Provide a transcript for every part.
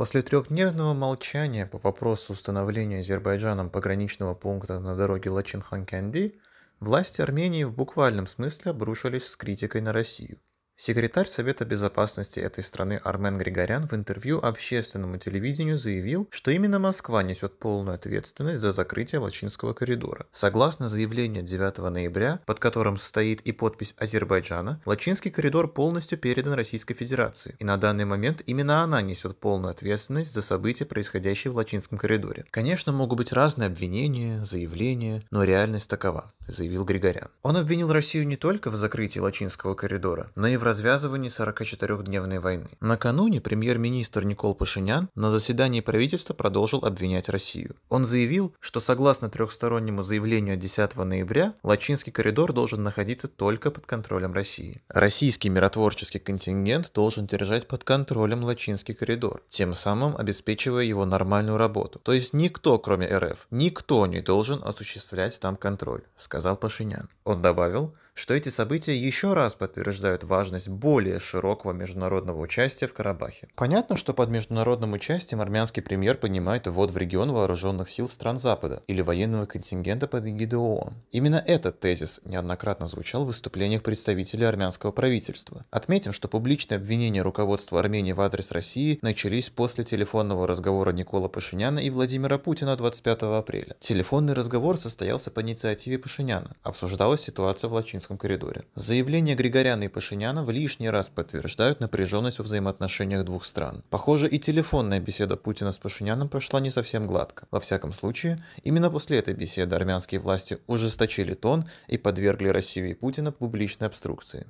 После трехдневного молчания по вопросу установления Азербайджаном пограничного пункта на дороге Лачин-Ханкянди, власти Армении в буквальном смысле обрушились с критикой на Россию. Секретарь Совета Безопасности этой страны Армен Григорян в интервью общественному телевидению заявил, что именно Москва несет полную ответственность за закрытие Лачинского коридора. Согласно заявлению 9 ноября, под которым стоит и подпись Азербайджана, Лачинский коридор полностью передан Российской Федерации, и на данный момент именно она несет полную ответственность за события, происходящие в Лачинском коридоре. Конечно, могут быть разные обвинения, заявления, но реальность такова, заявил Григорян. Он обвинил Россию не только в закрытии Лачинского коридора, но и в развязывании 44-дневной войны. Накануне премьер-министр Никол Пашинян на заседании правительства продолжил обвинять Россию. Он заявил, что согласно трехстороннему заявлению 10 ноября, Лачинский коридор должен находиться только под контролем России. Российский миротворческий контингент должен держать под контролем Лачинский коридор, тем самым обеспечивая его нормальную работу. То есть никто, кроме РФ, никто не должен осуществлять там контроль, сказал Пашинян. Он добавил, что эти события еще раз подтверждают важность более широкого международного участия в Карабахе. Понятно, что под международным участием армянский премьер понимает ввод в регион вооруженных сил стран Запада или военного контингента под эгидой ООН. Именно этот тезис неоднократно звучал в выступлениях представителей армянского правительства. Отметим, что публичные обвинения руководства Армении в адрес России начались после телефонного разговора Никола Пашиняна и Владимира Путина 25 апреля. Телефонный разговор состоялся по инициативе Пашиняна. Обсуждалась ситуация в Лачинском Курском коридоре. Заявления Григоряна и Пашиняна в лишний раз подтверждают напряженность во взаимоотношениях двух стран. Похоже, и телефонная беседа Путина с Пашиняном прошла не совсем гладко. Во всяком случае, именно после этой беседы армянские власти ужесточили тон и подвергли Россию и Путина публичной обструкции.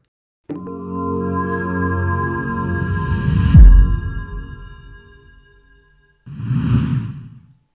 thank you